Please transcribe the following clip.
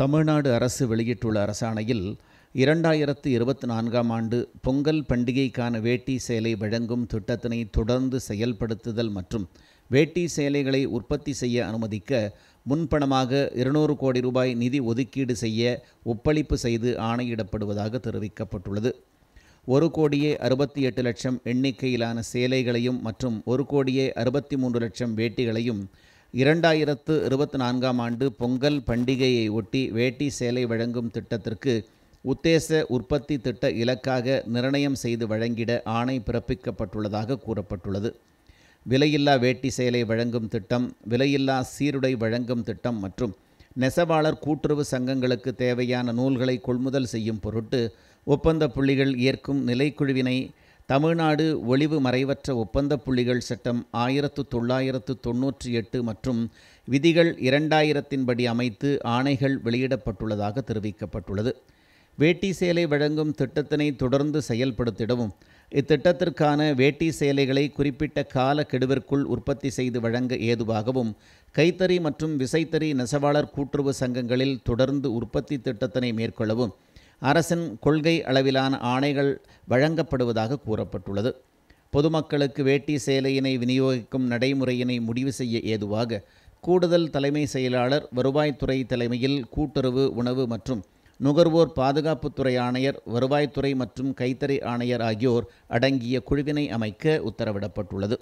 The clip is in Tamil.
தமிழ்நாடு அரசு வெளியிட்டுள்ள அரசாணையில் இரண்டாயிரத்து இருபத்தி நான்காம் ஆண்டு பொங்கல் பண்டிகைக்கான வேட்டி சேலை வழங்கும் திட்டத்தினை தொடர்ந்து செயல்படுத்துதல் மற்றும் வேட்டி சேலைகளை உற்பத்தி செய்ய அனுமதிக்க முன்பணமாக இருநூறு கோடி ரூபாய் நிதி ஒதுக்கீடு செய்ய ஒப்பளிப்பு செய்து ஆணையிடப்படுவதாக தெரிவிக்கப்பட்டுள்ளது ஒரு கோடியே அறுபத்தி எட்டு லட்சம் எண்ணிக்கையிலான சேலைகளையும் மற்றும் ஒரு கோடியே அறுபத்தி மூன்று லட்சம் வேட்டிகளையும் இரண்டாயிரத்து இருபத்தி நான்காம் ஆண்டு பொங்கல் பண்டிகையை ஒட்டி வேட்டி சேலை வழங்கும் திட்டத்திற்கு உத்தேச உற்பத்தி திட்ட இலக்காக நிர்ணயம் செய்து வழங்கிட ஆணை பிறப்பிக்கப்பட்டுள்ளதாக கூறப்பட்டுள்ளது விலையில்லா வேட்டி சேலை வழங்கும் திட்டம் விலையில்லா சீருடை வழங்கும் திட்டம் மற்றும் நெசவாளர் கூட்டுறவு சங்கங்களுக்கு தேவையான நூல்களை கொள்முதல் செய்யும் பொருட்டு ஒப்பந்த புள்ளிகள் ஏற்கும் நிலைக்குழுவினை தமிழ்நாடு ஒளிவு மறைவற்ற ஒப்பந்த புள்ளிகள் சட்டம் ஆயிரத்து தொள்ளாயிரத்து தொன்னூற்றி எட்டு மற்றும் விதிகள் இரண்டாயிரத்தின்படி அமைத்து ஆணைகள் வெளியிடப்பட்டுள்ளதாக தெரிவிக்கப்பட்டுள்ளது வேட்டி சேலை வழங்கும் திட்டத்தினை தொடர்ந்து செயல்படுத்திடவும் இத்திட்டத்திற்கான வேட்டி சேலைகளை குறிப்பிட்ட காலக்கெடுவிற்குள் உற்பத்தி செய்து வழங்க ஏதுவாகவும் கைத்தறி மற்றும் விசைத்தறி நெசவாளர் கூட்டுறவு சங்கங்களில் தொடர்ந்து உற்பத்தி திட்டத்தினை மேற்கொள்ளவும் அரசின் கொள்கை அளவிலான ஆணைகள் வழங்கப்படுவதாக கூறப்பட்டுள்ளது பொதுமக்களுக்கு வேட்டி சேலையினை விநியோகிக்கும் நடைமுறையினை முடிவு செய்ய ஏதுவாக கூடுதல் தலைமை செயலாளர் வருவாய்த்துறை தலைமையில் கூட்டுறவு உணவு மற்றும் நுகர்வோர் பாதுகாப்புத்துறை ஆணையர் வருவாய்த்துறை மற்றும் கைத்தறி ஆணையர் ஆகியோர் அடங்கிய குழுவினை அமைக்க உத்தரவிடப்பட்டுள்ளது